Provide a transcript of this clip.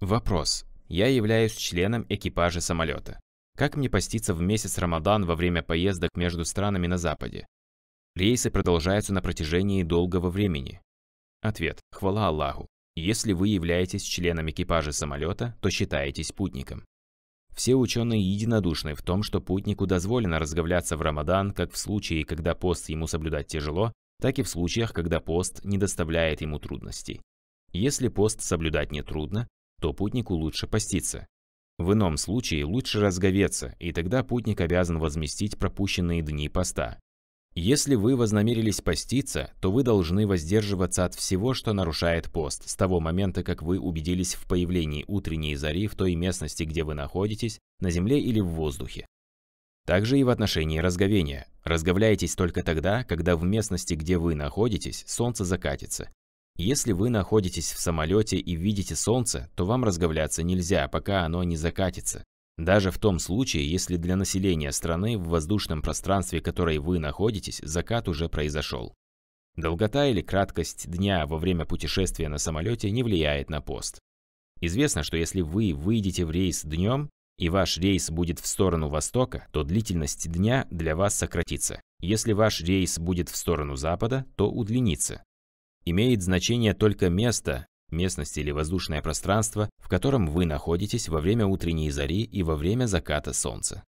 Вопрос. Я являюсь членом экипажа самолета. Как мне поститься в месяц Рамадан во время поездок между странами на Западе? Рейсы продолжаются на протяжении долгого времени. Ответ. Хвала Аллаху. Если вы являетесь членом экипажа самолета, то считаетесь путником. Все ученые единодушны в том, что путнику дозволено разговляться в Рамадан как в случае, когда пост ему соблюдать тяжело, так и в случаях, когда пост не доставляет ему трудностей. Если пост соблюдать нетрудно, то путнику лучше поститься. В ином случае лучше разговеться, и тогда путник обязан возместить пропущенные дни поста. Если вы вознамерились поститься, то вы должны воздерживаться от всего, что нарушает пост, с того момента, как вы убедились в появлении утренней зари в той местности, где вы находитесь, на земле или в воздухе. Также и в отношении разговения. Разговляйтесь только тогда, когда в местности, где вы находитесь, солнце закатится, если вы находитесь в самолете и видите солнце, то вам разговляться нельзя, пока оно не закатится. Даже в том случае, если для населения страны в воздушном пространстве, в которой вы находитесь, закат уже произошел. Долгота или краткость дня во время путешествия на самолете не влияет на пост. Известно, что если вы выйдете в рейс днем, и ваш рейс будет в сторону востока, то длительность дня для вас сократится. Если ваш рейс будет в сторону запада, то удлинится. Имеет значение только место, местность или воздушное пространство, в котором вы находитесь во время утренней зари и во время заката солнца.